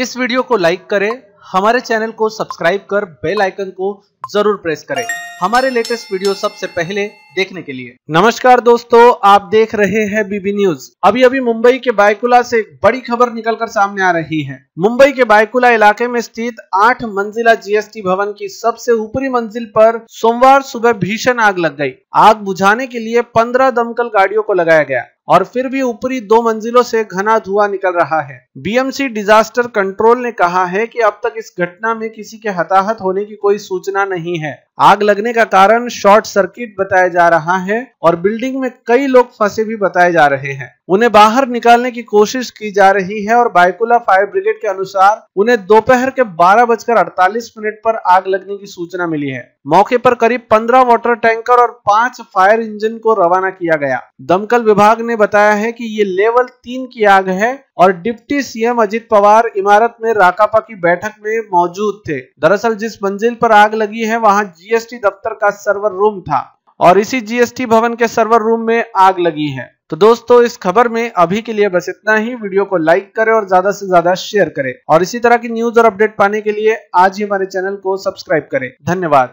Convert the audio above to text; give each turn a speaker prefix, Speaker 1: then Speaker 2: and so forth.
Speaker 1: इस वीडियो को लाइक करें हमारे चैनल को सब्सक्राइब कर बेल आइकन को जरूर प्रेस करें हमारे लेटेस्ट वीडियो सबसे पहले देखने के लिए
Speaker 2: नमस्कार दोस्तों आप देख रहे हैं बीबी न्यूज अभी अभी मुंबई के बायकुला से एक बड़ी खबर निकलकर सामने आ रही है मुंबई के बायकुला इलाके में स्थित आठ मंजिला जीएसटी भवन की सबसे ऊपरी मंजिल पर सोमवार सुबह भीषण आग लग गई आग बुझाने के लिए पंद्रह दमकल गाड़ियों को लगाया गया और फिर भी ऊपरी दो मंजिलों से घना धुआं निकल रहा है बीएमसी डिजास्टर कंट्रोल ने कहा है कि अब तक इस घटना में किसी के हताहत होने की कोई सूचना नहीं है आग लगने का कारण शॉर्ट सर्किट बताया जा जा रहा है और बिल्डिंग में कई लोग फंसे भी बताए जा रहे हैं उन्हें बाहर निकालने की कोशिश की जा रही है और बाइकुला फायर ब्रिगेड के अनुसार उन्हें दोपहर के बारह बजकर अड़तालीस मिनट पर आग लगने की सूचना मिली है मौके पर करीब पंद्रह वाटर टैंकर और पांच फायर इंजन को रवाना किया गया दमकल विभाग ने बताया है कि ये लेवल तीन की आग है और डिप्टी सीएम अजित पवार इमारत में राकापा की बैठक में मौजूद थे दरअसल जिस मंजिल पर आग लगी है वहां जीएसटी दफ्तर का सर्वर रूम था और इसी जीएसटी भवन के सर्वर रूम में आग लगी है तो दोस्तों इस खबर में अभी के लिए बस इतना ही वीडियो को लाइक करें और ज्यादा से ज्यादा शेयर करें और इसी तरह की न्यूज और अपडेट पाने के लिए आज ही हमारे चैनल को सब्सक्राइब करें धन्यवाद